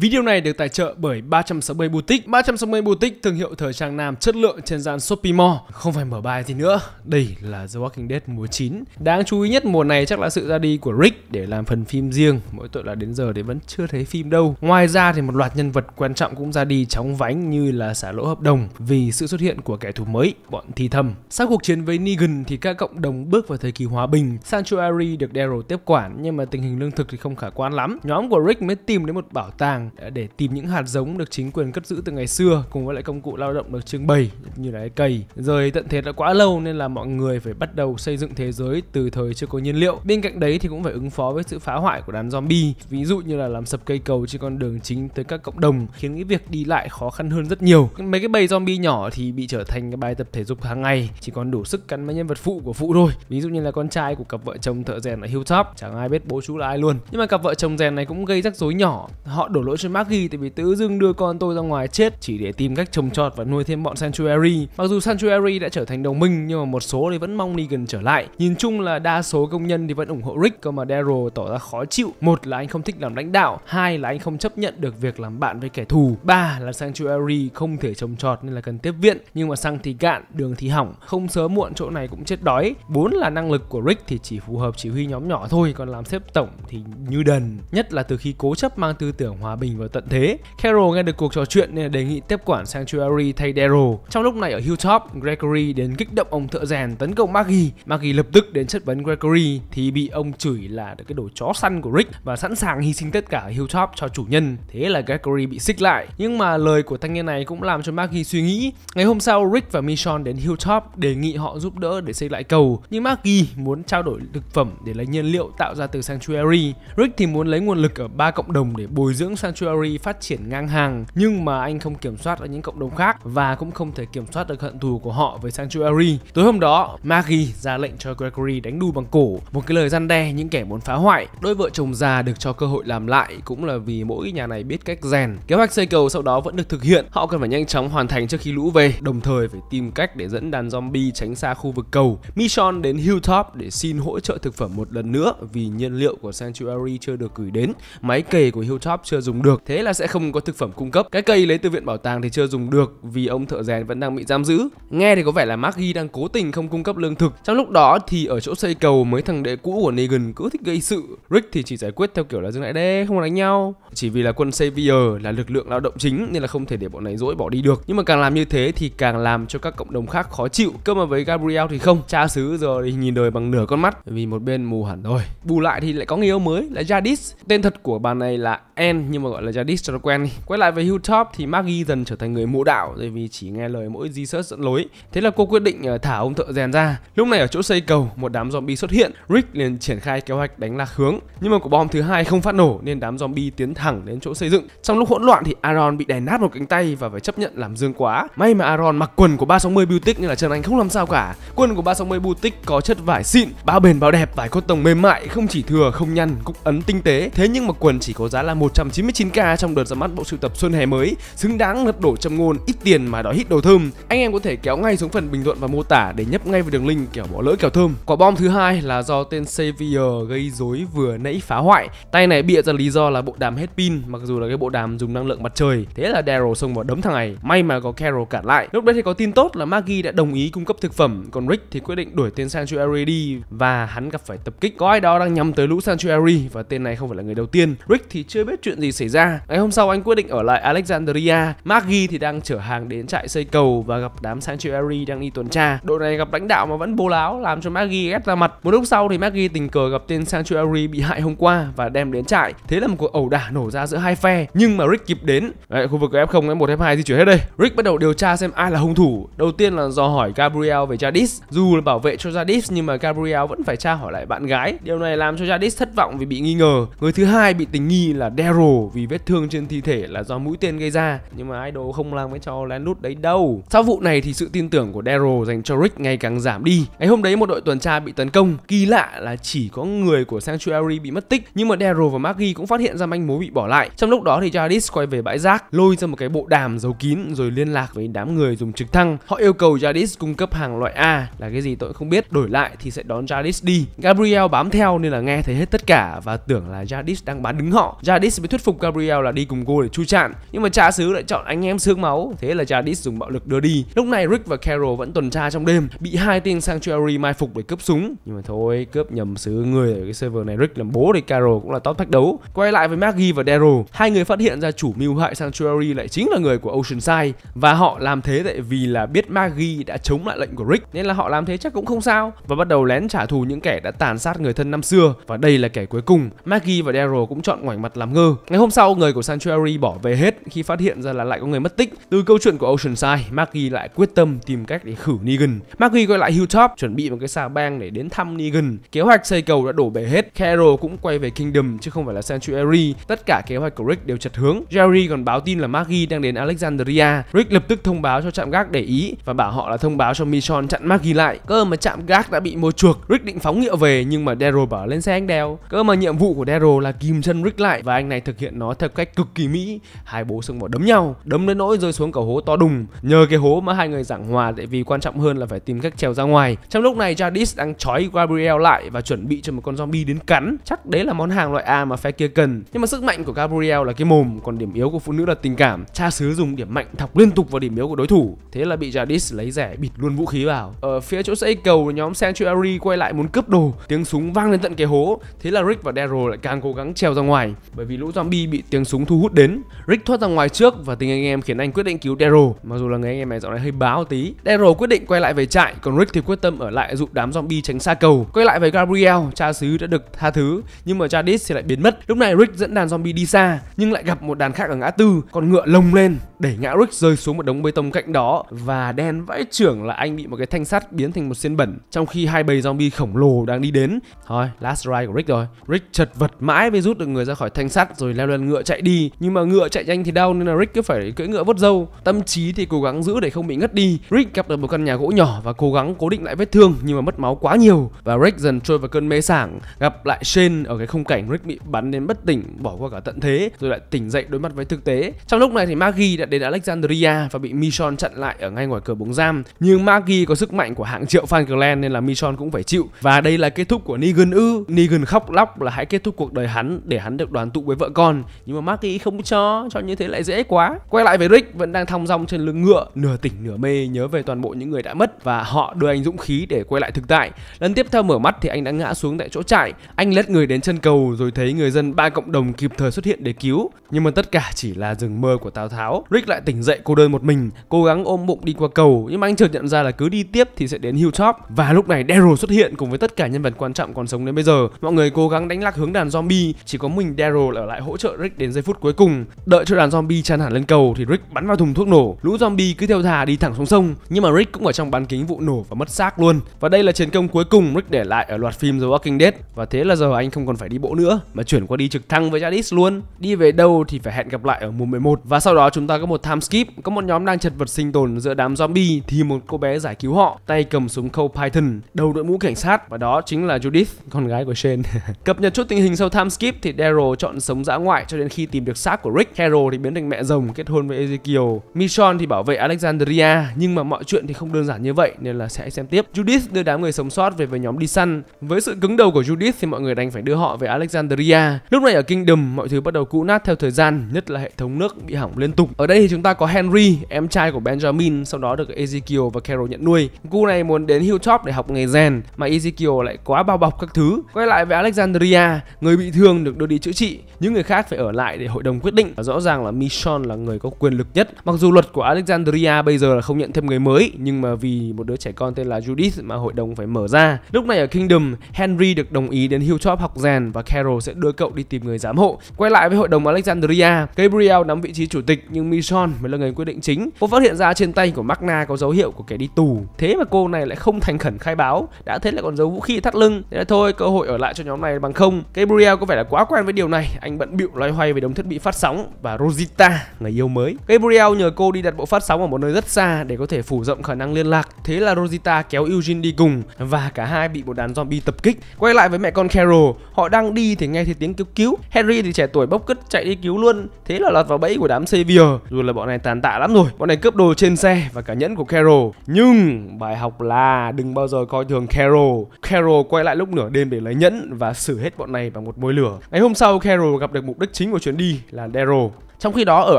Video này được tài trợ bởi 360 Boutique. 360 Boutique thương hiệu thời trang nam chất lượng trên gian Shopee Mall. Không phải mở bài gì nữa. Đây là The Walking Dead mùa 9. Đáng chú ý nhất mùa này chắc là sự ra đi của Rick để làm phần phim riêng. Mỗi tội là đến giờ thì vẫn chưa thấy phim đâu. Ngoài ra thì một loạt nhân vật quan trọng cũng ra đi chóng vánh như là xả lỗ hợp đồng vì sự xuất hiện của kẻ thù mới, bọn thi thầm. Sau cuộc chiến với Negan thì các cộng đồng bước vào thời kỳ hòa bình. Sanctuary được Daryl tiếp quản nhưng mà tình hình lương thực thì không khả quan lắm. Nhóm của Rick mới tìm đến một bảo tàng bàn để tìm những hạt giống được chính quyền cất giữ từ ngày xưa cùng với lại công cụ lao động được trưng bày như là cây. Rồi tận thế đã quá lâu nên là mọi người phải bắt đầu xây dựng thế giới từ thời chưa có nhiên liệu. Bên cạnh đấy thì cũng phải ứng phó với sự phá hoại của đám zombie, ví dụ như là làm sập cây cầu trên con đường chính tới các cộng đồng khiến cái việc đi lại khó khăn hơn rất nhiều. Mấy cái bầy zombie nhỏ thì bị trở thành cái bài tập thể dục hàng ngày, chỉ còn đủ sức cắn mấy nhân vật phụ của phụ thôi. Ví dụ như là con trai của cặp vợ chồng thợ rèn ở Hilltop, chẳng ai biết bố chú là ai luôn. Nhưng mà cặp vợ chồng rèn này cũng gây rắc rối nhỏ. Họ đổ lỗi lỗi cho Maggie tại vì tự dưng đưa con tôi ra ngoài chết chỉ để tìm cách trồng trọt và nuôi thêm bọn Sanctuary. Mặc dù Sanctuary đã trở thành đồng minh nhưng mà một số thì vẫn mong Negan trở lại. Nhìn chung là đa số công nhân thì vẫn ủng hộ Rick cơ mà Daryl tỏ ra khó chịu. Một là anh không thích làm lãnh đạo, hai là anh không chấp nhận được việc làm bạn với kẻ thù, ba là Sanctuary không thể trồng trọt nên là cần tiếp viện nhưng mà xăng thì cạn, đường thì hỏng, không sớm muộn chỗ này cũng chết đói. Bốn là năng lực của Rick thì chỉ phù hợp chỉ huy nhóm nhỏ thôi, còn làm sếp tổng thì như đần. Nhất là từ khi cố chấp mang tư tưởng hòa bình mình vào tận thế. Carol nghe được cuộc trò chuyện nên đề nghị tiếp quản Sanctuary thay Daryl. Trong lúc này ở Hilltop, Gregory đến kích động ông thợ rèn tấn công Maggie. Maggie lập tức đến chất vấn Gregory thì bị ông chửi là cái đồ chó săn của Rick và sẵn sàng hy sinh tất cả ở Hilltop cho chủ nhân. Thế là Gregory bị xích lại. Nhưng mà lời của thanh niên này cũng làm cho Maggie suy nghĩ. Ngày hôm sau, Rick và Michonne đến Hilltop đề nghị họ giúp đỡ để xây lại cầu. Nhưng Maggie muốn trao đổi thực phẩm để lấy nhiên liệu tạo ra từ Sanctuary. Rick thì muốn lấy nguồn lực ở ba cộng đồng để bồi dưỡng Sanctuary Sanctuary phát triển ngang hàng nhưng mà anh không kiểm soát ở những cộng đồng khác và cũng không thể kiểm soát được hận thù của họ với Sanctuary. Tối hôm đó, Maggie ra lệnh cho Gregory đánh đu bằng cổ, một cái lời răn đe những kẻ muốn phá hoại. Đôi vợ chồng già được cho cơ hội làm lại cũng là vì mỗi nhà này biết cách rèn. Kế hoạch xây cầu sau đó vẫn được thực hiện, họ cần phải nhanh chóng hoàn thành trước khi lũ về, đồng thời phải tìm cách để dẫn đàn zombie tránh xa khu vực cầu. Michonne đến Hilltop để xin hỗ trợ thực phẩm một lần nữa vì nhiên liệu của Sanctuary chưa được gửi đến, máy cày của Hilltop chưa dùng dùng được thế là sẽ không có thực phẩm cung cấp cái cây lấy từ viện bảo tàng thì chưa dùng được vì ông thợ rèn vẫn đang bị giam giữ nghe thì có vẻ là Maggie đang cố tình không cung cấp lương thực trong lúc đó thì ở chỗ xây cầu mấy thằng đệ cũ của Negan cứ thích gây sự Rick thì chỉ giải quyết theo kiểu là dừng lại đê không đánh nhau chỉ vì là quân Xavier là lực lượng lao động chính nên là không thể để bọn này dỗi bỏ đi được nhưng mà càng làm như thế thì càng làm cho các cộng đồng khác khó chịu cơ mà với Gabriel thì không cha xứ giờ thì nhìn đời bằng nửa con mắt vì một bên mù hẳn rồi bù lại thì lại có người yêu mới là Jadis tên thật của bà này là end nhưng mà gọi là Jadis cho nó quen đi. Quay lại với Hilltop thì Maggie dần trở thành người mộ đạo bởi vì chỉ nghe lời mỗi Jesus dẫn lối. Thế là cô quyết định ờ, thả ông thợ rèn ra. Lúc này ở chỗ xây cầu, một đám zombie xuất hiện. Rick liền triển khai kế hoạch đánh lạc hướng. Nhưng mà quả bom thứ hai không phát nổ nên đám zombie tiến thẳng đến chỗ xây dựng. Trong lúc hỗn loạn thì Aaron bị đè nát một cánh tay và phải chấp nhận làm dương quá. May mà Aaron mặc quần của 360 Boutique nên là Trần Anh không làm sao cả. Quần của 360 Boutique có chất vải xịn, bao bền bao đẹp, vải cốt tông mềm mại, không chỉ thừa, không nhăn, cũng ấn tinh tế. Thế nhưng mà quần chỉ có giá là một 199k trong đợt ra mắt bộ sưu tập xuân hè mới, xứng đáng lật đổ trăm ngôn ít tiền mà đói hít đồ thơm. Anh em có thể kéo ngay xuống phần bình luận và mô tả để nhấp ngay vào đường link kẻo bỏ lỡ kẻo thơm. Quả bom thứ hai là do tên Xavier gây rối vừa nãy phá hoại. Tay này bịa ra lý do là bộ đàm hết pin, mặc dù là cái bộ đàm dùng năng lượng mặt trời. Thế là Daryl xông vào đấm thằng này. May mà có Carol cản lại. Lúc đấy thì có tin tốt là Maggie đã đồng ý cung cấp thực phẩm, còn Rick thì quyết định đuổi tên Sanctuary đi và hắn gặp phải tập kích. Có ai đó đang nhắm tới lũ Sanctuary và tên này không phải là người đầu tiên. Rick thì chưa biết biết chuyện gì xảy ra. Ngày hôm sau anh quyết định ở lại Alexandria. Maggie thì đang chở hàng đến trại xây cầu và gặp đám Sanctuary đang đi tuần tra. Đội này gặp lãnh đạo mà vẫn bố láo làm cho Maggie ghét ra mặt. Một lúc sau thì Maggie tình cờ gặp tên Sanctuary bị hại hôm qua và đem đến trại. Thế là một cuộc ẩu đả nổ ra giữa hai phe, nhưng mà Rick kịp đến. Đấy, khu vực F0, F1, F2 di chuyển hết đây. Rick bắt đầu điều tra xem ai là hung thủ. Đầu tiên là dò hỏi Gabriel về Jadis. Dù là bảo vệ cho Jadis nhưng mà Gabriel vẫn phải tra hỏi lại bạn gái. Điều này làm cho Jadis thất vọng vì bị nghi ngờ. Người thứ hai bị tình nghi là Dan Daryl vì vết thương trên thi thể là do mũi tên gây ra nhưng mà idol không làm cái trò lén lút đấy đâu sau vụ này thì sự tin tưởng của Daryl dành cho Rick ngày càng giảm đi ngày hôm đấy một đội tuần tra bị tấn công kỳ lạ là chỉ có người của Sanctuary bị mất tích nhưng mà Daryl và Maggie cũng phát hiện ra manh mối bị bỏ lại trong lúc đó thì Jadis quay về bãi rác lôi ra một cái bộ đàm giấu kín rồi liên lạc với đám người dùng trực thăng họ yêu cầu Jadis cung cấp hàng loại A là cái gì tôi không biết đổi lại thì sẽ đón Jadis đi Gabriel bám theo nên là nghe thấy hết tất cả và tưởng là Jadis đang bán đứng họ Jadis Alice mới thuyết phục Gabriel là đi cùng cô để chu chặn, nhưng mà cha xứ lại chọn anh em sương máu, thế là cha dis dùng bạo lực đưa đi. Lúc này Rick và Carol vẫn tuần tra trong đêm, bị hai tên Sanctuary mai phục để cướp súng, nhưng mà thôi, cướp nhầm xứ người ở cái server này Rick làm bố thì Carol cũng là top thách đấu. Quay lại với Maggie và Daryl, hai người phát hiện ra chủ mưu hại Sanctuary lại chính là người của Oceanside và họ làm thế tại vì là biết Maggie đã chống lại lệnh của Rick nên là họ làm thế chắc cũng không sao và bắt đầu lén trả thù những kẻ đã tàn sát người thân năm xưa và đây là kẻ cuối cùng. Maggie và Daryl cũng chọn ngoảnh mặt làm ngơ ngày hôm sau người của Sanctuary bỏ về hết khi phát hiện ra là lại có người mất tích. Từ câu chuyện của Oceanside, Maggie lại quyết tâm tìm cách để khử Negan. Maggie quay lại Hilltop chuẩn bị một cái xà bang để đến thăm Negan. Kế hoạch xây cầu đã đổ bể hết. Carol cũng quay về Kingdom chứ không phải là Sanctuary. Tất cả kế hoạch của Rick đều chật hướng. Jerry còn báo tin là Maggie đang đến Alexandria. Rick lập tức thông báo cho trạm gác để ý và bảo họ là thông báo cho Michon chặn Maggie lại. Cơ mà trạm gác đã bị mua chuộc. Rick định phóng nghĩa về nhưng mà Daryl bảo lên xe anh đeo. Cơ mà nhiệm vụ của Daryl là kìm chân Rick lại và anh này này thực hiện nó theo cách cực kỳ mỹ hai bố sưng vào đấm nhau đấm đến nỗi rơi xuống cầu hố to đùng nhờ cái hố mà hai người giảng hòa tại vì quan trọng hơn là phải tìm cách trèo ra ngoài trong lúc này Jadis đang trói Gabriel lại và chuẩn bị cho một con zombie đến cắn chắc đấy là món hàng loại A mà phe kia cần nhưng mà sức mạnh của Gabriel là cái mồm còn điểm yếu của phụ nữ là tình cảm cha xứ dùng điểm mạnh thọc liên tục vào điểm yếu của đối thủ thế là bị Jadis lấy rẻ bịt luôn vũ khí vào ở phía chỗ xây cầu nhóm Sanctuary quay lại muốn cướp đồ tiếng súng vang lên tận cái hố thế là Rick và Daryl lại càng cố gắng trèo ra ngoài bởi vì lũ zombie bị tiếng súng thu hút đến. Rick thoát ra ngoài trước và tình anh em khiến anh quyết định cứu Daryl, mặc dù là người anh em này dạo này hơi báo tí. Daryl quyết định quay lại về trại, còn Rick thì quyết tâm ở lại giúp đám zombie tránh xa cầu. Quay lại với Gabriel, cha xứ đã được tha thứ, nhưng mà cha Dis thì lại biến mất. Lúc này Rick dẫn đàn zombie đi xa, nhưng lại gặp một đàn khác ở ngã tư, con ngựa lồng lên để ngã Rick rơi xuống một đống bê tông cạnh đó và đen vãi trưởng là anh bị một cái thanh sắt biến thành một xiên bẩn, trong khi hai bầy zombie khổng lồ đang đi đến. Thôi, last ride của Rick rồi. Rick chật vật mãi mới rút được người ra khỏi thanh sắt sát rồi leo lên ngựa chạy đi nhưng mà ngựa chạy nhanh thì đau nên là Rick cứ phải cưỡi ngựa vớt dâu tâm trí thì cố gắng giữ để không bị ngất đi Rick gặp được một căn nhà gỗ nhỏ và cố gắng cố định lại vết thương nhưng mà mất máu quá nhiều và Rick dần trôi vào cơn mê sảng gặp lại Shane ở cái khung cảnh Rick bị bắn đến bất tỉnh bỏ qua cả tận thế rồi lại tỉnh dậy đối mặt với thực tế trong lúc này thì Maggie đã đến Alexandria và bị Michonne chặn lại ở ngay ngoài cửa buồng giam nhưng Maggie có sức mạnh của hàng triệu fan clan nên là Michonne cũng phải chịu và đây là kết thúc của Negan ư Negan khóc lóc là hãy kết thúc cuộc đời hắn để hắn được đoàn tụ với với vợ con nhưng mà Marky không cho cho như thế lại dễ quá quay lại với Rick vẫn đang thong dong trên lưng ngựa nửa tỉnh nửa mê nhớ về toàn bộ những người đã mất và họ đưa anh dũng khí để quay lại thực tại lần tiếp theo mở mắt thì anh đã ngã xuống tại chỗ trại anh lết người đến chân cầu rồi thấy người dân ba cộng đồng kịp thời xuất hiện để cứu nhưng mà tất cả chỉ là rừng mơ của Tào Tháo Rick lại tỉnh dậy cô đơn một mình cố gắng ôm bụng đi qua cầu nhưng mà anh chợt nhận ra là cứ đi tiếp thì sẽ đến hilltop và lúc này Daryl xuất hiện cùng với tất cả nhân vật quan trọng còn sống đến bây giờ mọi người cố gắng đánh lạc hướng đàn zombie chỉ có mình Daryl là lại hỗ trợ Rick đến giây phút cuối cùng. Đợi cho đàn zombie tràn hẳn lên cầu thì Rick bắn vào thùng thuốc nổ. Lũ zombie cứ theo thà đi thẳng xuống sông, nhưng mà Rick cũng ở trong bán kính vụ nổ và mất xác luôn. Và đây là chiến công cuối cùng Rick để lại ở loạt phim The Walking Dead và thế là giờ anh không còn phải đi bộ nữa mà chuyển qua đi trực thăng với Jadis luôn. Đi về đâu thì phải hẹn gặp lại ở mùa 11 và sau đó chúng ta có một time skip, có một nhóm đang chật vật sinh tồn giữa đám zombie thì một cô bé giải cứu họ, tay cầm súng câu Python, đầu đội mũ cảnh sát và đó chính là Judith, con gái của Shane. Cập nhật chút tình hình sau time skip thì Daryl chọn sống sống dã ngoại cho đến khi tìm được xác của Rick. Carol thì biến thành mẹ rồng kết hôn với Ezekiel. Michonne thì bảo vệ Alexandria nhưng mà mọi chuyện thì không đơn giản như vậy nên là sẽ xem tiếp. Judith đưa đám người sống sót về với nhóm đi săn. Với sự cứng đầu của Judith thì mọi người đành phải đưa họ về Alexandria. Lúc này ở Kingdom mọi thứ bắt đầu cũ nát theo thời gian, nhất là hệ thống nước bị hỏng liên tục. Ở đây thì chúng ta có Henry, em trai của Benjamin, sau đó được Ezekiel và Carol nhận nuôi. Cô này muốn đến Hilltop để học nghề rèn mà Ezekiel lại quá bao bọc các thứ. Quay lại với Alexandria, người bị thương được đưa đi chữa trị. Nhưng những người khác phải ở lại để hội đồng quyết định. Và rõ ràng là Michon là người có quyền lực nhất. Mặc dù luật của Alexandria bây giờ là không nhận thêm người mới, nhưng mà vì một đứa trẻ con tên là Judith mà hội đồng phải mở ra. Lúc này ở Kingdom, Henry được đồng ý đến Hilltop học rèn và Carol sẽ đưa cậu đi tìm người giám hộ. Quay lại với hội đồng Alexandria, Gabriel nắm vị trí chủ tịch nhưng Michon mới là người quyết định chính. Cô phát hiện ra trên tay của Magna có dấu hiệu của kẻ đi tù. Thế mà cô này lại không thành khẩn khai báo, đã thế lại còn giấu vũ khí thắt lưng. Thế là thôi, cơ hội ở lại cho nhóm này bằng không. Gabriel có vẻ là quá quen với điều này, anh bận bịu loay hoay về đống thiết bị phát sóng và Rosita, người yêu mới. Gabriel nhờ cô đi đặt bộ phát sóng ở một nơi rất xa để có thể phủ rộng khả năng liên lạc. Thế là Rosita kéo Eugene đi cùng và cả hai bị một đàn zombie tập kích. Quay lại với mẹ con Carol, họ đang đi thì nghe thấy tiếng cứu cứu. Henry thì trẻ tuổi bốc cất chạy đi cứu luôn. Thế là lọt vào bẫy của đám Savior. Dù là bọn này tàn tạ lắm rồi, bọn này cướp đồ trên xe và cả nhẫn của Carol. Nhưng bài học là đừng bao giờ coi thường Carol. Carol quay lại lúc nửa đêm để lấy nhẫn và xử hết bọn này bằng một mối lửa. Ngày hôm sau Carol gặp gặp được mục đích chính của chuyến đi là Daryl trong khi đó ở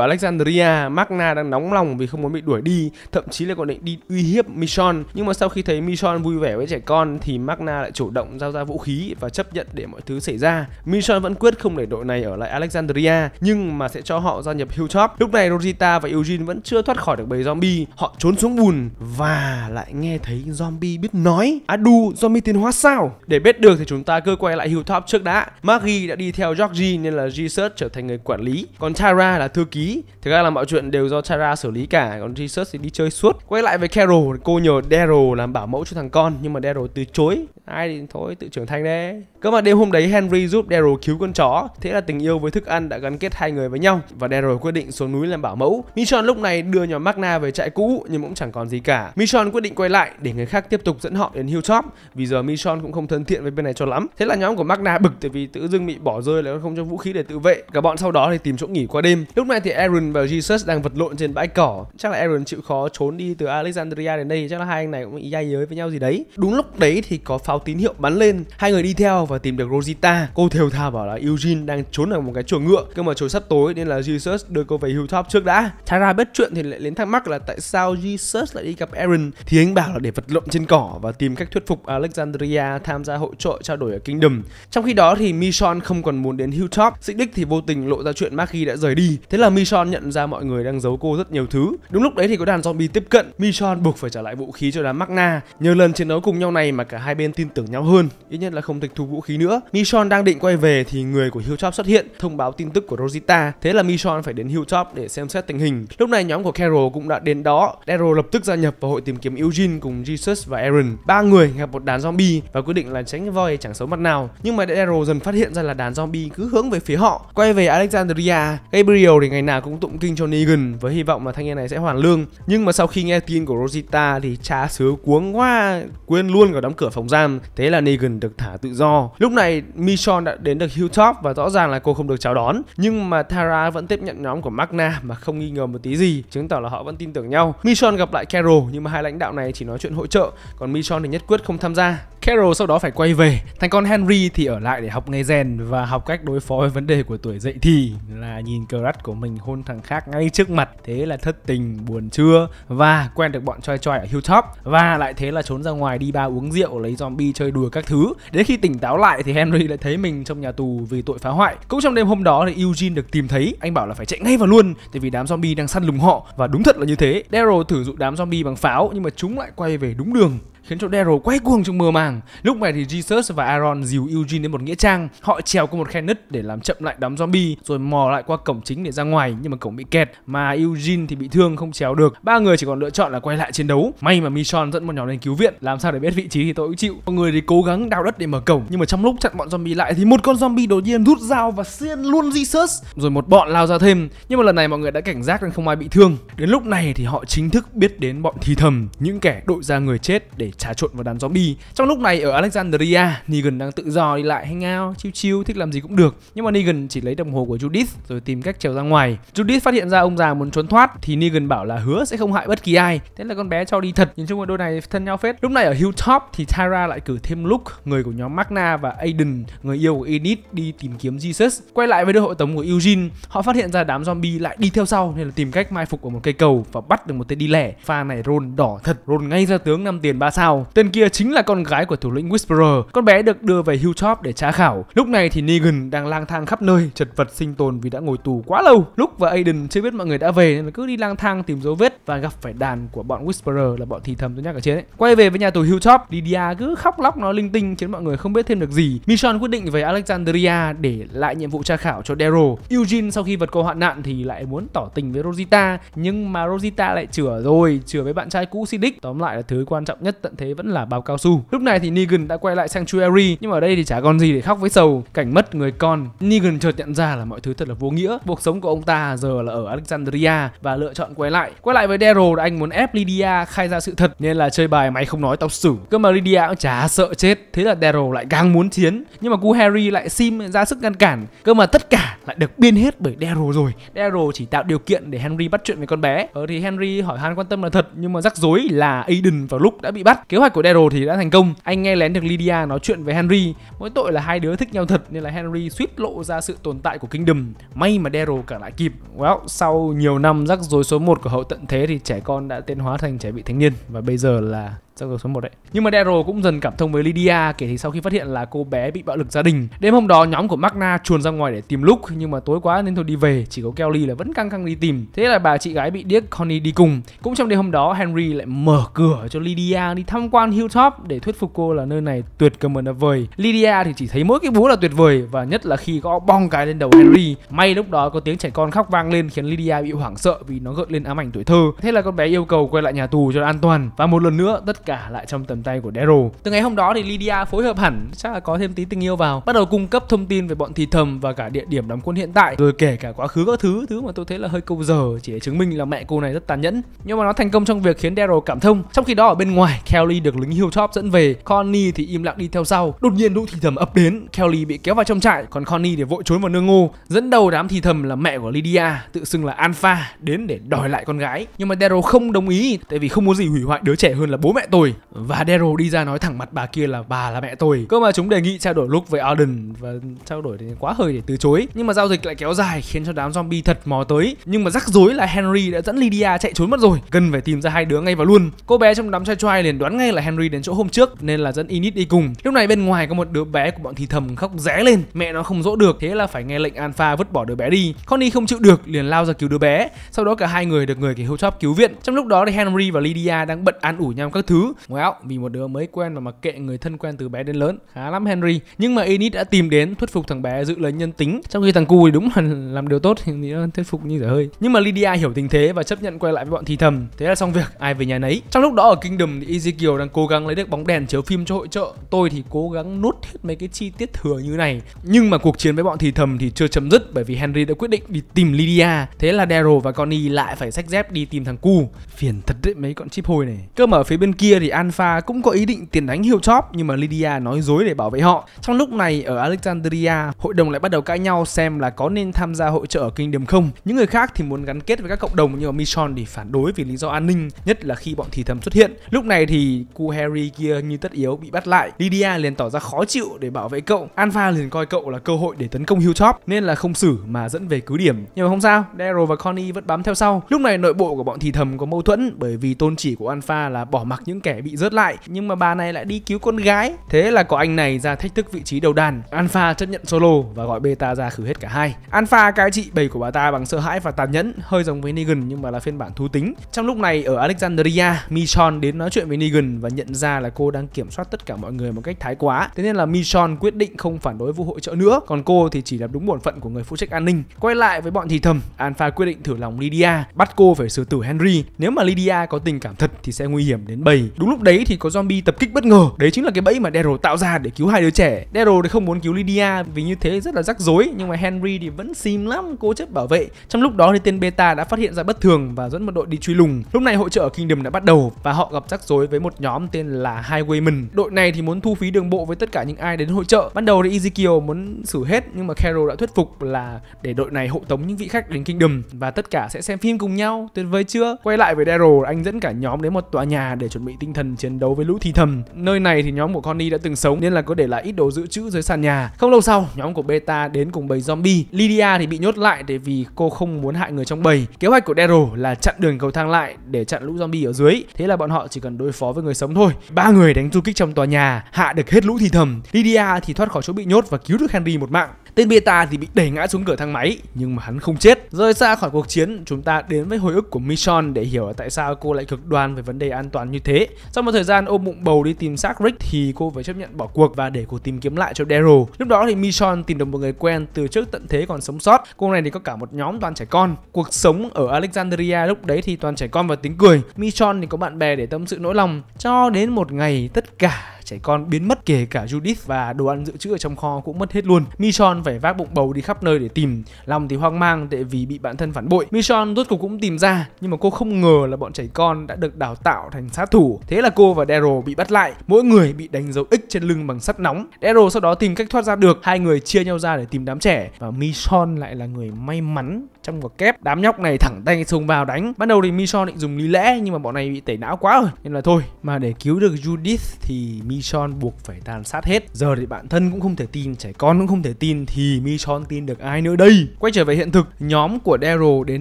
Alexandria, Magna đang nóng lòng vì không muốn bị đuổi đi, thậm chí là còn định đi uy hiếp Michon. Nhưng mà sau khi thấy Michon vui vẻ với trẻ con thì Magna lại chủ động giao ra vũ khí và chấp nhận để mọi thứ xảy ra. Michon vẫn quyết không để đội này ở lại Alexandria nhưng mà sẽ cho họ gia nhập Hilltop. Lúc này Rosita và Eugene vẫn chưa thoát khỏi được bầy zombie, họ trốn xuống bùn và lại nghe thấy zombie biết nói. Adu, zombie tiến hóa sao? Để biết được thì chúng ta cứ quay lại Hilltop trước đã. Maggie đã đi theo Georgie nên là g trở thành người quản lý, còn Tara là thư ký Thực ra là mọi chuyện đều do Chara xử lý cả Còn Jesus thì đi chơi suốt Quay lại với Carol Cô nhờ Daryl làm bảo mẫu cho thằng con Nhưng mà Daryl từ chối Ai thì thôi tự trưởng thành đấy Cơ mà đêm hôm đấy Henry giúp Daryl cứu con chó Thế là tình yêu với thức ăn đã gắn kết hai người với nhau Và Daryl quyết định xuống núi làm bảo mẫu Michon lúc này đưa nhóm Magna về trại cũ Nhưng cũng chẳng còn gì cả Michon quyết định quay lại để người khác tiếp tục dẫn họ đến Hilltop Vì giờ Michon cũng không thân thiện với bên này cho lắm Thế là nhóm của Magna bực tại vì tự dưng bị bỏ rơi lại không cho vũ khí để tự vệ Cả bọn sau đó thì tìm chỗ nghỉ qua đêm lên. Lúc này thì Aaron và Jesus đang vật lộn trên bãi cỏ. Chắc là Aaron chịu khó trốn đi từ Alexandria đến đây, chắc là hai anh này cũng ý dai với nhau gì đấy. Đúng lúc đấy thì có pháo tín hiệu bắn lên. Hai người đi theo và tìm được Rosita. Cô thều thào bảo là Eugene đang trốn ở một cái chuồng ngựa, cơ mà trời sắp tối nên là Jesus đưa cô về hilltop trước đã. Tara biết chuyện thì lại đến thắc mắc là tại sao Jesus lại đi gặp Aaron thì anh bảo là để vật lộn trên cỏ và tìm cách thuyết phục Alexandria tham gia hội trợ trao đổi ở Kingdom. Trong khi đó thì Michon không còn muốn đến Hilltop, Xích Đích thì vô tình lộ ra chuyện Maggie đã rời đi Thế là Michon nhận ra mọi người đang giấu cô rất nhiều thứ. Đúng lúc đấy thì có đàn zombie tiếp cận, Michon buộc phải trả lại vũ khí cho đám Magna. Nhờ lần chiến đấu cùng nhau này mà cả hai bên tin tưởng nhau hơn, ít nhất là không tịch thu vũ khí nữa. Michon đang định quay về thì người của Hilltop xuất hiện, thông báo tin tức của Rosita. Thế là Michon phải đến Hilltop để xem xét tình hình. Lúc này nhóm của Carol cũng đã đến đó. Daryl lập tức gia nhập vào hội tìm kiếm Eugene cùng Jesus và Aaron. Ba người gặp một đàn zombie và quyết định là tránh voi chẳng xấu mặt nào. Nhưng mà Daryl dần phát hiện ra là đàn zombie cứ hướng về phía họ. Quay về Alexandria, Gabriel Ariel thì ngày nào cũng tụng kinh cho Negan với hy vọng là thanh niên này sẽ hoàn lương. Nhưng mà sau khi nghe tin của Rosita thì cha sứ cuống quá quên luôn cả đóng cửa phòng giam. Thế là Negan được thả tự do. Lúc này Michonne đã đến được Hilltop và rõ ràng là cô không được chào đón. Nhưng mà Tara vẫn tiếp nhận nhóm của Magna mà không nghi ngờ một tí gì, chứng tỏ là họ vẫn tin tưởng nhau. Michonne gặp lại Carol nhưng mà hai lãnh đạo này chỉ nói chuyện hỗ trợ, còn Michonne thì nhất quyết không tham gia. Carol sau đó phải quay về, thành con Henry thì ở lại để học nghề rèn và học cách đối phó với vấn đề của tuổi dậy thì là nhìn Crash crush của mình hôn thằng khác ngay trước mặt thế là thất tình buồn chưa và quen được bọn choi choi ở hilltop và lại thế là trốn ra ngoài đi ba uống rượu lấy zombie chơi đùa các thứ đến khi tỉnh táo lại thì henry lại thấy mình trong nhà tù vì tội phá hoại cũng trong đêm hôm đó thì eugene được tìm thấy anh bảo là phải chạy ngay vào luôn tại vì đám zombie đang săn lùng họ và đúng thật là như thế daryl thử dụ đám zombie bằng pháo nhưng mà chúng lại quay về đúng đường khiến cho Daryl quay cuồng trong mưa màng. Lúc này thì Jesus và Aaron dìu Eugene đến một nghĩa trang, họ trèo qua một khe nứt để làm chậm lại đám zombie rồi mò lại qua cổng chính để ra ngoài nhưng mà cổng bị kẹt mà Eugene thì bị thương không trèo được. Ba người chỉ còn lựa chọn là quay lại chiến đấu. May mà Michonne dẫn một nhóm lên cứu viện, làm sao để biết vị trí thì tôi cũng chịu. Mọi người thì cố gắng đào đất để mở cổng nhưng mà trong lúc chặn bọn zombie lại thì một con zombie đột nhiên rút dao và xiên luôn Jesus rồi một bọn lao ra thêm. Nhưng mà lần này mọi người đã cảnh giác nên không ai bị thương. Đến lúc này thì họ chính thức biết đến bọn thi thầm, những kẻ đội ra người chết để trà trộn vào đám zombie. Trong lúc này ở Alexandria, Negan đang tự do đi lại hang out, chiêu chiêu, thích làm gì cũng được. Nhưng mà Negan chỉ lấy đồng hồ của Judith rồi tìm cách trèo ra ngoài. Judith phát hiện ra ông già muốn trốn thoát thì Negan bảo là hứa sẽ không hại bất kỳ ai. Thế là con bé cho đi thật. Nhìn chung là đôi này thân nhau phết. Lúc này ở Hilltop thì Tyra lại cử thêm Luke, người của nhóm Magna và Aiden, người yêu của Enid đi tìm kiếm Jesus. Quay lại với đội hộ tống của Eugene, họ phát hiện ra đám zombie lại đi theo sau nên là tìm cách mai phục ở một cây cầu và bắt được một tên đi lẻ. Pha này Ron đỏ thật, Ron ngay ra tướng năm tiền ba sao Hào. Tên kia chính là con gái của thủ lĩnh Whisperer. Con bé được đưa về Hilltop để tra khảo. Lúc này thì Negan đang lang thang khắp nơi, chật vật sinh tồn vì đã ngồi tù quá lâu. Lúc và Aiden chưa biết mọi người đã về nên cứ đi lang thang tìm dấu vết và gặp phải đàn của bọn Whisperer là bọn thì thầm tôi nhắc ở trên ấy. Quay về với nhà tù Hilltop, Lydia cứ khóc lóc nói linh tinh khiến mọi người không biết thêm được gì. Mission quyết định về Alexandria để lại nhiệm vụ tra khảo cho Daryl. Eugene sau khi vượt qua hoạn nạn thì lại muốn tỏ tình với Rosita nhưng mà Rosita lại chửa rồi, chửa với bạn trai cũ Sidic. Tóm lại là thứ quan trọng nhất tận thế vẫn là bao cao su. Lúc này thì Negan đã quay lại Sanctuary nhưng mà ở đây thì chả còn gì để khóc với sầu. Cảnh mất người con, Negan chợt nhận ra là mọi thứ thật là vô nghĩa. Cuộc sống của ông ta giờ là ở Alexandria và lựa chọn quay lại. Quay lại với Daryl anh muốn ép Lydia khai ra sự thật nên là chơi bài mày không nói tao xử. Cơ mà Lydia cũng chả sợ chết, thế là Daryl lại càng muốn chiến. Nhưng mà cu Harry lại sim ra sức ngăn cản. Cơ mà tất cả lại được biên hết bởi Daryl rồi. Daryl chỉ tạo điều kiện để Henry bắt chuyện với con bé. Ờ thì Henry hỏi han quan tâm là thật nhưng mà rắc rối là Aiden vào lúc đã bị bắt mắt. Kế hoạch của Daryl thì đã thành công. Anh nghe lén được Lydia nói chuyện với Henry. Mỗi tội là hai đứa thích nhau thật nên là Henry suýt lộ ra sự tồn tại của Kingdom. May mà Daryl cả lại kịp. Well, sau nhiều năm rắc rối số 1 của hậu tận thế thì trẻ con đã tiến hóa thành trẻ vị thanh niên và bây giờ là trong số 1 đấy. Nhưng mà Daryl cũng dần cảm thông với Lydia kể thì sau khi phát hiện là cô bé bị bạo lực gia đình. Đêm hôm đó nhóm của Magna chuồn ra ngoài để tìm Luke nhưng mà tối quá nên thôi đi về, chỉ có Kelly là vẫn căng căng đi tìm. Thế là bà chị gái bị điếc Connie đi cùng. Cũng trong đêm hôm đó Henry lại mở cửa cho Lydia đi tham quan Hilltop để thuyết phục cô là nơi này tuyệt cầm là vời. Lydia thì chỉ thấy mỗi cái búa là tuyệt vời và nhất là khi có bong cái lên đầu Henry. May lúc đó có tiếng trẻ con khóc vang lên khiến Lydia bị hoảng sợ vì nó gợi lên ám ảnh tuổi thơ. Thế là con bé yêu cầu quay lại nhà tù cho an toàn và một lần nữa tất cả lại trong tầm tay của Daryl. Từ ngày hôm đó thì Lydia phối hợp hẳn, chắc là có thêm tí tình yêu vào, bắt đầu cung cấp thông tin về bọn thì thầm và cả địa điểm đóng quân hiện tại, rồi kể cả quá khứ các thứ, thứ mà tôi thấy là hơi câu giờ chỉ để chứng minh là mẹ cô này rất tàn nhẫn. Nhưng mà nó thành công trong việc khiến Daryl cảm thông. Trong khi đó ở bên ngoài, Kelly được lính Hilltop dẫn về, Connie thì im lặng đi theo sau. Đột nhiên lũ thì thầm ập đến, Kelly bị kéo vào trong trại, còn Connie thì vội trốn vào nương ngô. Dẫn đầu đám thì thầm là mẹ của Lydia, tự xưng là Alpha, đến để đòi lại con gái. Nhưng mà Daryl không đồng ý, tại vì không muốn gì hủy hoại đứa trẻ hơn là bố mẹ tôi tôi và Daryl đi ra nói thẳng mặt bà kia là bà là mẹ tôi cơ mà chúng đề nghị trao đổi lúc với Arden và trao đổi thì quá hơi để từ chối nhưng mà giao dịch lại kéo dài khiến cho đám zombie thật mò tới nhưng mà rắc rối là Henry đã dẫn Lydia chạy trốn mất rồi cần phải tìm ra hai đứa ngay vào luôn cô bé trong đám trai trai liền đoán ngay là Henry đến chỗ hôm trước nên là dẫn Init đi cùng lúc này bên ngoài có một đứa bé của bọn thì thầm khóc ré lên mẹ nó không dỗ được thế là phải nghe lệnh Alpha vứt bỏ đứa bé đi Connie không chịu được liền lao ra cứu đứa bé sau đó cả hai người được người của Hilltop cứu viện trong lúc đó thì Henry và Lydia đang bận an ủi nhau các thứ thứ wow vì một đứa mới quen mà mặc kệ người thân quen từ bé đến lớn khá lắm Henry nhưng mà Enid đã tìm đến thuyết phục thằng bé giữ lời nhân tính trong khi thằng cu thì đúng là làm điều tốt thì nó thuyết phục như dở hơi nhưng mà Lydia hiểu tình thế và chấp nhận quay lại với bọn thì thầm thế là xong việc ai về nhà nấy trong lúc đó ở Kingdom thì Ezekiel đang cố gắng lấy được bóng đèn chiếu phim cho hội trợ tôi thì cố gắng nốt hết mấy cái chi tiết thừa như này nhưng mà cuộc chiến với bọn thì thầm thì chưa chấm dứt bởi vì Henry đã quyết định đi tìm Lydia thế là Daryl và Connie lại phải xách dép đi tìm thằng cu phiền thật đấy mấy con chip hồi này cơ mà ở phía bên kia thì Alpha cũng có ý định tiền đánh hiệu chóp nhưng mà Lydia nói dối để bảo vệ họ. Trong lúc này ở Alexandria, hội đồng lại bắt đầu cãi nhau xem là có nên tham gia hội trợ ở kinh điểm không. Những người khác thì muốn gắn kết với các cộng đồng nhưng mà Mission thì phản đối vì lý do an ninh, nhất là khi bọn thì thầm xuất hiện. Lúc này thì cu Harry kia như tất yếu bị bắt lại. Lydia liền tỏ ra khó chịu để bảo vệ cậu. Alpha liền coi cậu là cơ hội để tấn công Hilltop nên là không xử mà dẫn về cứ điểm. Nhưng mà không sao, Daryl và Connie vẫn bám theo sau. Lúc này nội bộ của bọn thì thầm có mâu thuẫn bởi vì tôn chỉ của Alpha là bỏ mặc những những kẻ bị rớt lại nhưng mà bà này lại đi cứu con gái thế là có anh này ra thách thức vị trí đầu đàn alpha chấp nhận solo và gọi beta ra khử hết cả hai alpha cai trị bầy của bà ta bằng sợ hãi và tàn nhẫn hơi giống với negan nhưng mà là phiên bản thú tính trong lúc này ở alexandria michon đến nói chuyện với negan và nhận ra là cô đang kiểm soát tất cả mọi người một cách thái quá thế nên là michon quyết định không phản đối vụ hội trợ nữa còn cô thì chỉ làm đúng bổn phận của người phụ trách an ninh quay lại với bọn thì thầm alpha quyết định thử lòng lydia bắt cô phải xử tử henry nếu mà lydia có tình cảm thật thì sẽ nguy hiểm đến bầy đúng lúc đấy thì có zombie tập kích bất ngờ đấy chính là cái bẫy mà Daryl tạo ra để cứu hai đứa trẻ Daryl thì không muốn cứu Lydia vì như thế rất là rắc rối nhưng mà Henry thì vẫn xìm lắm cố chấp bảo vệ trong lúc đó thì tên Beta đã phát hiện ra bất thường và dẫn một đội đi truy lùng lúc này hội trợ ở Kingdom đã bắt đầu và họ gặp rắc rối với một nhóm tên là Highwaymen đội này thì muốn thu phí đường bộ với tất cả những ai đến hội trợ ban đầu thì Ezekiel muốn xử hết nhưng mà Carol đã thuyết phục là để đội này hộ tống những vị khách đến Kingdom và tất cả sẽ xem phim cùng nhau tuyệt vời chưa quay lại với Daryl anh dẫn cả nhóm đến một tòa nhà để chuẩn bị tinh thần chiến đấu với lũ thi thầm. Nơi này thì nhóm của Connie đã từng sống nên là có để lại ít đồ dự trữ dưới sàn nhà. Không lâu sau, nhóm của Beta đến cùng bầy zombie. Lydia thì bị nhốt lại để vì cô không muốn hại người trong bầy. Kế hoạch của Daryl là chặn đường cầu thang lại để chặn lũ zombie ở dưới. Thế là bọn họ chỉ cần đối phó với người sống thôi. Ba người đánh du kích trong tòa nhà, hạ được hết lũ thi thầm. Lydia thì thoát khỏi chỗ bị nhốt và cứu được Henry một mạng. Tên Beta thì bị đẩy ngã xuống cửa thang máy nhưng mà hắn không chết. Rời xa khỏi cuộc chiến, chúng ta đến với hồi ức của Mission để hiểu tại sao cô lại cực đoan về vấn đề an toàn như thế. Sau một thời gian ôm bụng bầu đi tìm xác Rick thì cô phải chấp nhận bỏ cuộc và để cuộc tìm kiếm lại cho Daryl. Lúc đó thì Mission tìm được một người quen từ trước tận thế còn sống sót. Cô này thì có cả một nhóm toàn trẻ con. Cuộc sống ở Alexandria lúc đấy thì toàn trẻ con và tiếng cười. Mission thì có bạn bè để tâm sự nỗi lòng cho đến một ngày tất cả trẻ con biến mất kể cả Judith và đồ ăn dự trữ ở trong kho cũng mất hết luôn. Michon phải vác bụng bầu đi khắp nơi để tìm, lòng thì hoang mang tại vì bị bạn thân phản bội. Michon rốt cuộc cũng tìm ra nhưng mà cô không ngờ là bọn trẻ con đã được đào tạo thành sát thủ. Thế là cô và Daryl bị bắt lại, mỗi người bị đánh dấu X trên lưng bằng sắt nóng. Daryl sau đó tìm cách thoát ra được, hai người chia nhau ra để tìm đám trẻ và Michon lại là người may mắn trong quả kép. Đám nhóc này thẳng tay xông vào đánh. Ban đầu thì Michon định dùng lý lẽ nhưng mà bọn này bị tẩy não quá rồi nên là thôi. Mà để cứu được Judith thì Mi Michon buộc phải tàn sát hết. Giờ thì bạn thân cũng không thể tin, trẻ con cũng không thể tin thì Michon tin được ai nữa đây? Quay trở về hiện thực, nhóm của Daryl đến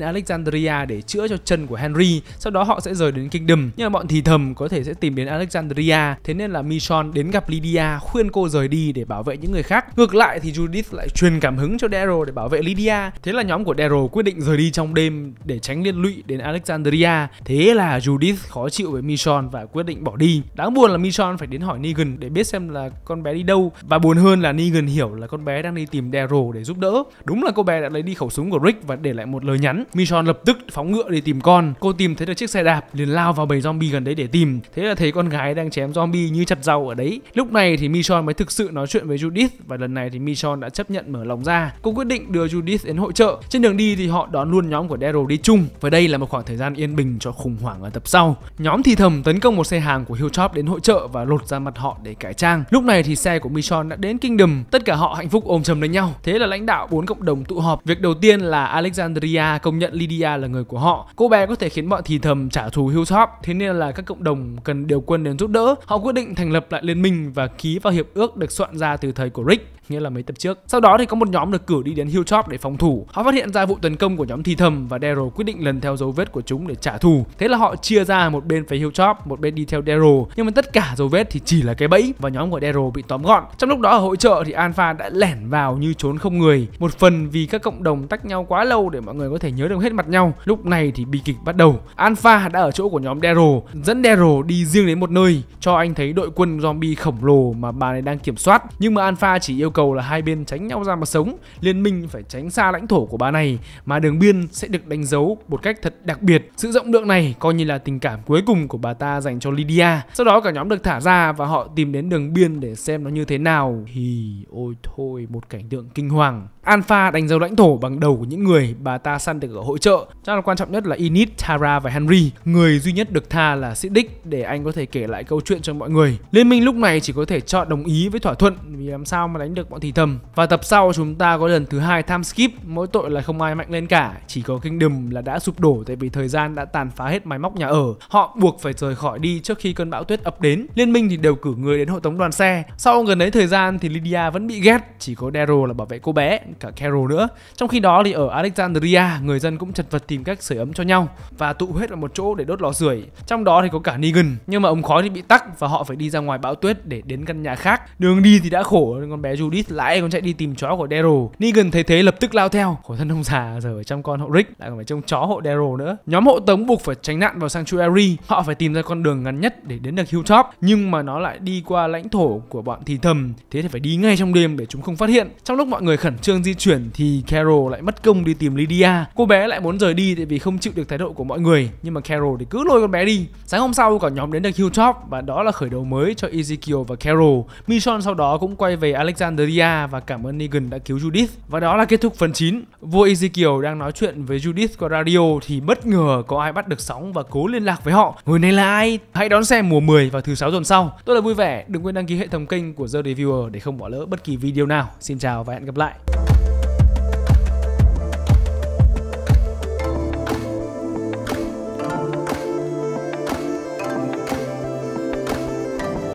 Alexandria để chữa cho chân của Henry, sau đó họ sẽ rời đến Kingdom. Nhưng mà bọn thì thầm có thể sẽ tìm đến Alexandria, thế nên là Michon đến gặp Lydia khuyên cô rời đi để bảo vệ những người khác. Ngược lại thì Judith lại truyền cảm hứng cho Daryl để bảo vệ Lydia. Thế là nhóm của Daryl quyết định rời đi trong đêm để tránh liên lụy đến Alexandria. Thế là Judith khó chịu với Michon và quyết định bỏ đi. Đáng buồn là Michon phải đến hỏi Negan để biết xem là con bé đi đâu và buồn hơn là Negan hiểu là con bé đang đi tìm Daryl để giúp đỡ. Đúng là cô bé đã lấy đi khẩu súng của Rick và để lại một lời nhắn. Michonne lập tức phóng ngựa để tìm con. Cô tìm thấy được chiếc xe đạp liền lao vào bầy zombie gần đấy để tìm. Thế là thấy con gái đang chém zombie như chặt rau ở đấy. Lúc này thì Michonne mới thực sự nói chuyện với Judith và lần này thì Michonne đã chấp nhận mở lòng ra. Cô quyết định đưa Judith đến hội trợ. Trên đường đi thì họ đón luôn nhóm của Daryl đi chung. Và đây là một khoảng thời gian yên bình cho khủng hoảng ở tập sau. Nhóm thì thầm tấn công một xe hàng của Hilltop đến hội trợ và lột ra mặt mặt họ để cải trang. Lúc này thì xe của Michon đã đến Kingdom, tất cả họ hạnh phúc ôm chầm lấy nhau. Thế là lãnh đạo bốn cộng đồng tụ họp. Việc đầu tiên là Alexandria công nhận Lydia là người của họ. Cô bé có thể khiến bọn thì thầm trả thù Hilltop, thế nên là các cộng đồng cần điều quân đến giúp đỡ. Họ quyết định thành lập lại liên minh và ký vào hiệp ước được soạn ra từ thời của Rick nghĩa là mấy tập trước. Sau đó thì có một nhóm được cử đi đến Hilltop để phòng thủ. Họ phát hiện ra vụ tấn công của nhóm thi thầm và Daryl quyết định lần theo dấu vết của chúng để trả thù. Thế là họ chia ra một bên phải Hilltop, một bên đi theo Daryl. Nhưng mà tất cả dấu vết thì chỉ là cái bẫy và nhóm của Daryl bị tóm gọn. Trong lúc đó ở hội trợ thì Alpha đã lẻn vào như trốn không người. Một phần vì các cộng đồng tách nhau quá lâu để mọi người có thể nhớ được hết mặt nhau. Lúc này thì bi kịch bắt đầu. Alpha đã ở chỗ của nhóm Daryl, dẫn Daryl đi riêng đến một nơi cho anh thấy đội quân zombie khổng lồ mà bà này đang kiểm soát. Nhưng mà Alpha chỉ yêu cầu là hai bên tránh nhau ra mà sống, liên minh phải tránh xa lãnh thổ của bà này mà đường biên sẽ được đánh dấu một cách thật đặc biệt. Sự rộng lượng này coi như là tình cảm cuối cùng của bà ta dành cho Lydia. Sau đó cả nhóm được thả ra và họ tìm đến đường biên để xem nó như thế nào. thì ôi thôi, một cảnh tượng kinh hoàng. Alpha đánh dấu lãnh thổ bằng đầu của những người bà ta săn được ở hội trợ. cho là quan trọng nhất là Init, Tara và Henry. Người duy nhất được tha là Siddick để anh có thể kể lại câu chuyện cho mọi người. Liên minh lúc này chỉ có thể chọn đồng ý với thỏa thuận vì làm sao mà đánh được được bọn thì thầm và tập sau chúng ta có lần thứ hai time skip mỗi tội là không ai mạnh lên cả chỉ có kingdom là đã sụp đổ tại vì thời gian đã tàn phá hết máy móc nhà ở họ buộc phải rời khỏi đi trước khi cơn bão tuyết ập đến liên minh thì đều cử người đến hộ tống đoàn xe sau gần đấy thời gian thì lydia vẫn bị ghét chỉ có daryl là bảo vệ cô bé cả carol nữa trong khi đó thì ở alexandria người dân cũng chật vật tìm cách sưởi ấm cho nhau và tụ hết vào một chỗ để đốt lò sưởi trong đó thì có cả negan nhưng mà ống khói thì bị tắc và họ phải đi ra ngoài bão tuyết để đến căn nhà khác đường đi thì đã khổ con bé judy Judith là còn chạy đi tìm chó của Daryl. Negan thấy thế lập tức lao theo. Khổ thân ông già giờ ở trong con hộ Rick lại còn phải trông chó hộ Daryl nữa. Nhóm hộ tống buộc phải tránh nạn vào Sanctuary. Họ phải tìm ra con đường ngắn nhất để đến được Hilltop nhưng mà nó lại đi qua lãnh thổ của bọn thì thầm. Thế thì phải đi ngay trong đêm để chúng không phát hiện. Trong lúc mọi người khẩn trương di chuyển thì Carol lại mất công đi tìm Lydia. Cô bé lại muốn rời đi tại vì không chịu được thái độ của mọi người nhưng mà Carol thì cứ lôi con bé đi. Sáng hôm sau cả nhóm đến được Hilltop và đó là khởi đầu mới cho Ezekiel và Carol. Michonne sau đó cũng quay về Alexander Almeria và cảm ơn Negan đã cứu Judith. Và đó là kết thúc phần 9. Vua Ezekiel đang nói chuyện với Judith qua radio thì bất ngờ có ai bắt được sóng và cố liên lạc với họ. Người này là ai? Hãy đón xem mùa 10 vào thứ 6 tuần sau. Tôi là vui vẻ, đừng quên đăng ký hệ thống kênh của The Reviewer để không bỏ lỡ bất kỳ video nào. Xin chào và hẹn gặp lại.